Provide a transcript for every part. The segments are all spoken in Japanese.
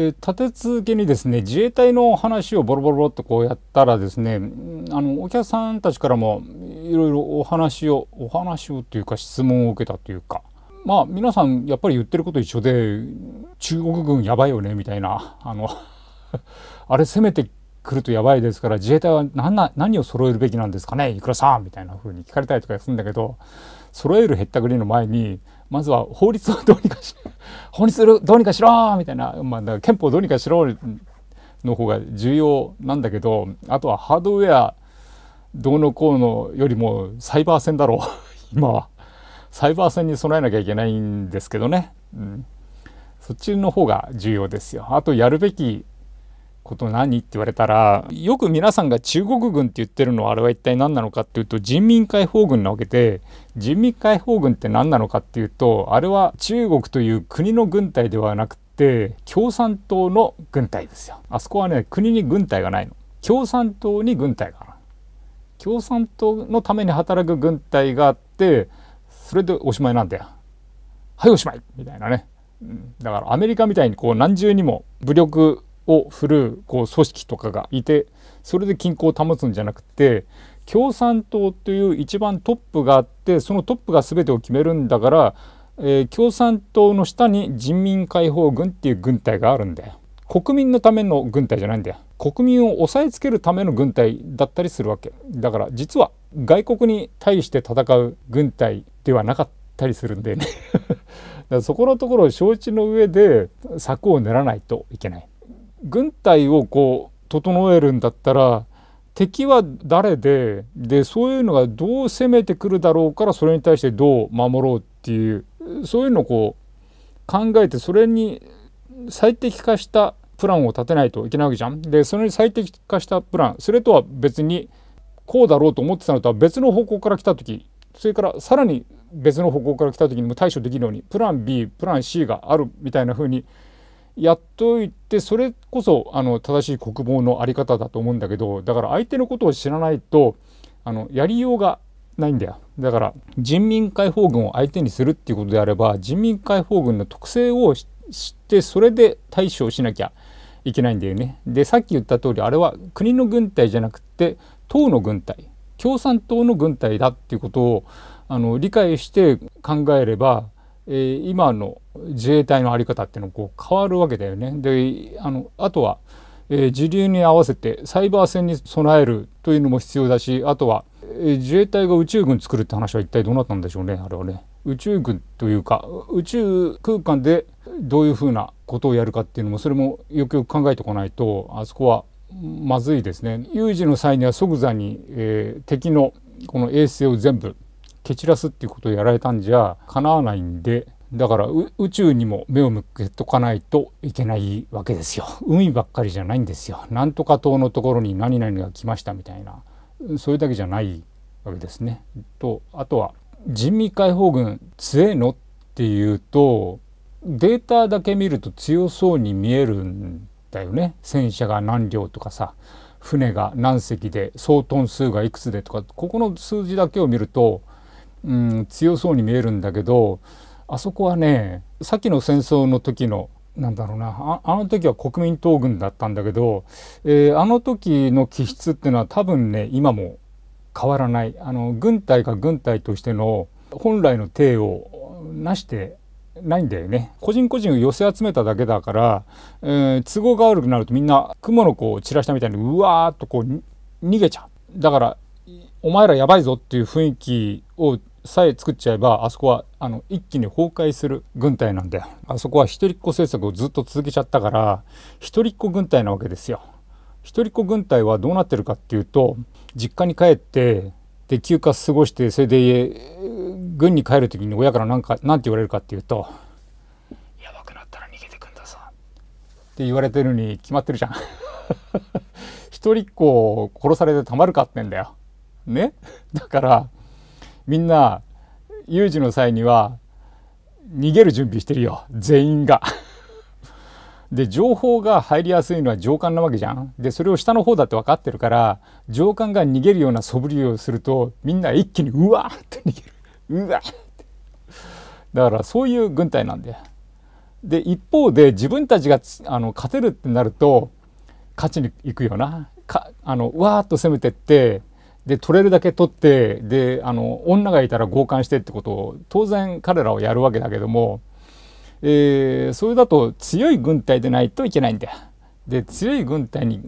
え立て続けにですね自衛隊の話をボロボロボロっとこうやったらですねあのお客さんたちからもいろいろお話をお話をというか質問を受けたというかまあ皆さんやっぱり言ってること一緒で中国軍やばいよねみたいなあの あれ攻めてくるとやばいですから自衛隊は何な何を揃えるべきなんですかねいくらさんみたいな風に聞かれたりとかするんだけど揃えるへったくりの前にまずは法律をどうにかして法にするどうにかしろみたいな、まあ、だから憲法どうにかしろの方が重要なんだけどあとはハードウェアどうのこうのよりもサイバー戦だろう 今はサイバー戦に備えなきゃいけないんですけどね、うん、そっちの方が重要ですよあとやるべきこと何って言われたらよく皆さんが中国軍って言ってるのはあれは一体何なのかっていうと人民解放軍なわけで人民解放軍って何なのかっていうとあれは中国という国の軍隊ではなくて共産党の軍隊ですよあそこはね国に軍隊がないの共産党に軍隊がある共産党のために働く軍隊があってそれでおしまいなんだよはいおしまいみたいなねうん、だからアメリカみたいにこう何重にも武力を振るこう組織とかがいてそれで均衡を保つんじゃなくて共産党という一番トップがあってそのトップが全てを決めるんだから、えー、共産党の下に人民解放軍っていう軍隊があるんだよ。国民のための軍隊じゃないんだよ国民を押さえつけるための軍隊だったりするわけだから実は外国に対して戦う軍隊ではなかったりするんでね だからそこのところを承知の上で策を練らないといけない軍隊をこう整えるんだったら敵は誰ででそういうのがどう攻めてくるだろうからそれに対してどう守ろうっていうそういうのをこう考えてそれに最適化したプランを立てないといけないわけじゃん。でそれに最適化したプランそれとは別にこうだろうと思ってたのとは別の方向から来た時それからさらに別の方向から来た時にも対処できるようにプラン B プラン C があるみたいな風にやっといてそれこそあの正しい国防の在り方だと思うんだけどだから相手のことを知らないとあのやりようがないんだよだから人民解放軍を相手にするっていうことであれば人民解放軍の特性を知ってそれで対処をしなきゃいけないんだよね。でさっき言った通りあれは国の軍隊じゃなくて党の軍隊共産党の軍隊だっていうことをあの理解して考えればえ今の自衛隊の在り方っていうのこう変わるわけだよね。であのあとは、え時流に合わせてサイバー戦に備えるというのも必要だしあとは、え自衛隊が宇宙軍作るって話は一体どうなったんでしょうねあれはね。宇宙軍というか宇宙空間でどういうふうなことをやるかっていうのもそれもよくよく考えておかないとあそこはまずいですね。有事の際には即座に、えー、敵のこの衛星を全部蹴散らすっていうことをやられたんじゃかなわないんでだから宇宙にも目を向けとかないといけないわけですよ海ばっかりじゃないんですよなんとか島のところに何々が来ましたみたいなそれだけじゃないわけですね。とあとは人民解放軍強えのっていうとデータだけ見ると強そうに見えるんだよね戦車が何両とかさ船が何隻で総トン数がいくつでとかここの数字だけを見るとうん、強そうに見えるんだけどあそこはねさっきの戦争の時のなんだろうなああの時は国民党軍だったんだけど、えー、あの時の気質っていうのは多分ね今も変わらないあの軍隊が軍隊としての本来の体をなしてないんだよね個人個人を寄せ集めただけだから、えー、都合が悪くなるとみんな雲の子を散らしたみたいにうわーっとこう逃げちゃうだからお前らやばいぞっていう雰囲気をさえ作っちゃえばあそこはあの一気に崩壊する軍隊なんだよあそこは一人っ子政策をずっと続けちゃったから一人っ子軍隊なわけですよ一人っ子軍隊はどうなってるかっていうと実家に帰ってで休暇過ごしてそれで軍に帰る時に親から何かて言われるかっていうと「やばくなったら逃げてくんださ」って言われてるに決まってるじゃん 一人っ子を殺されてたまるかってんだよねだからみんな有事の際には逃げる準備してるよ全員が。で情報が入りやすいのは上官なわけじゃん。でそれを下の方だって分かってるから上官が逃げるような素振りをするとみんな一気にうわーって逃げるうわってだからそういう軍隊なんで。で一方で自分たちがあの勝てるってなると勝ちに行くよなかあのわーっと攻めてってで取れるだけ取ってであの女がいたら強姦してってことを当然彼らはやるわけだけども、えー、それだと強い軍隊でないといけないんだよ。で強い軍隊に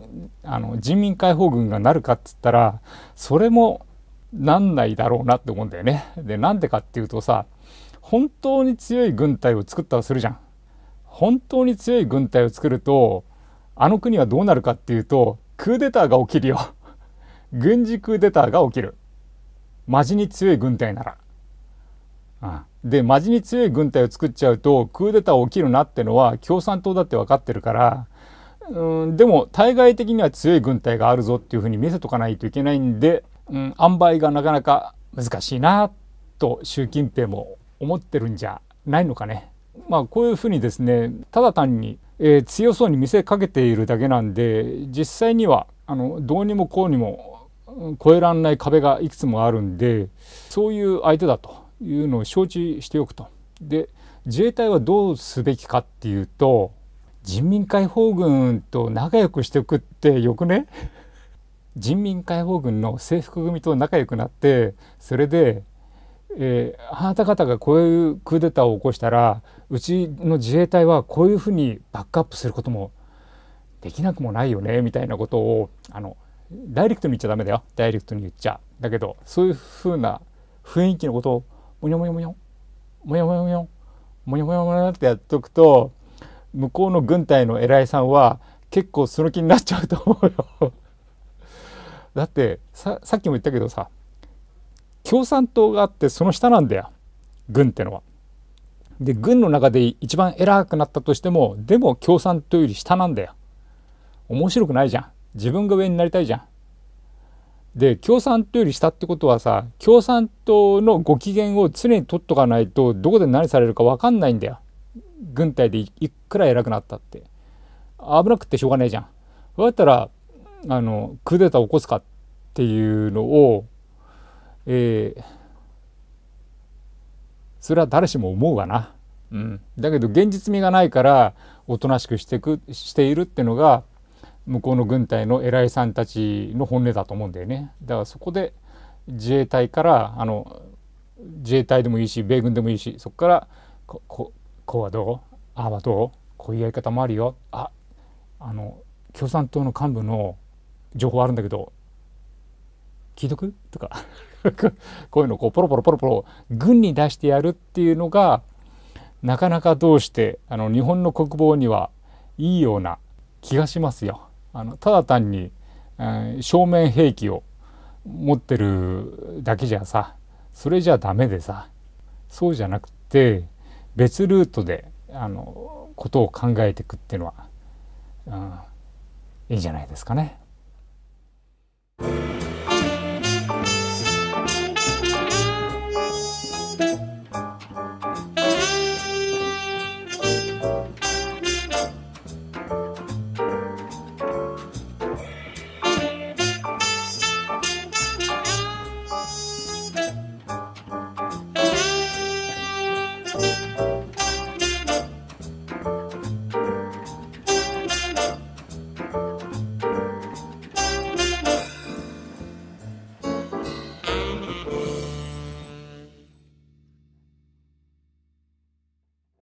あの人民解放軍がなるかっつったらそれもなんないだろうなって思うんだよね。でなんでかっていうとさ本当に強い軍隊を作ったとするじゃん。本当に強い軍隊を作るとあの国はどうなるかっていうとクーデターが起きるよ。軍事クーデターが起きるマジに強い軍隊なら。でマジに強い軍隊を作っちゃうとクーデター起きるなってのは共産党だって分かってるからうんでも対外的には強い軍隊があるぞっていうふうに見せとかないといけないんで、うん、塩梅がなかなか難しいなと習近平も思ってるんじゃないのかね。まあ、こういうふうにですねただ単に、えー、強そうに見せかけているだけなんで実際にはあのどうにもこうにも越えられない壁がいくつもあるんでそういう相手だというのを承知しておくと。で自衛隊はどうすべきかっていうと人民解放軍と仲良くしておくってよくね 人民解放軍の制服組と仲良くなってそれで、えー、あなた方がこういうクーデターを起こしたらうちの自衛隊はこういうふうにバックアップすることもできなくもないよねみたいなことをあのダイレクトに言っちゃダメだよダイレクトに言っちゃだけどそういうふうな雰囲気のことをもにょもにょもにょもにょもにょもにょもにょもにょもにょってやっとくと向こうの軍隊の偉いさんは結構その気になっちゃうと思うよ だってささっきも言ったけどさ共産党があってその下なんだよ軍ってのは。で軍の中で一番偉くなったとしてもでも共産党より下なんだよ。面白くないじゃん。自分が上になりたいじゃん。で共産党より下ってことはさ共産党のご機嫌を常に取っとかないとどこで何されるか分かんないんだよ軍隊でいくら偉くなったって危なくてしょうがないじゃんそうやったらあのクーデターを起こすかっていうのを、えー、それは誰しも思うわな、うん、だけど現実味がないからおとなしくしてくしているってのが向こうの軍隊の偉いさんたちの本音だと思うんだよね。だからそこで自衛隊からあの自衛隊でもいいし米軍でもいいしそこからこここうはどうああはどうこういうやり方もあるよああの共産党の幹部の情報あるんだけど聞いとくとか こういうのをこうポロポロポロポロ軍に出してやるっていうのがなかなかどうしてあの日本の国防にはいいような気がしますよ。あのただ単に、えー、正面兵器を持ってるだけじゃさそれじゃダメでさそうじゃなくて別ルートであのことを考えていくっていうのは、うん、いいんじゃないですかね。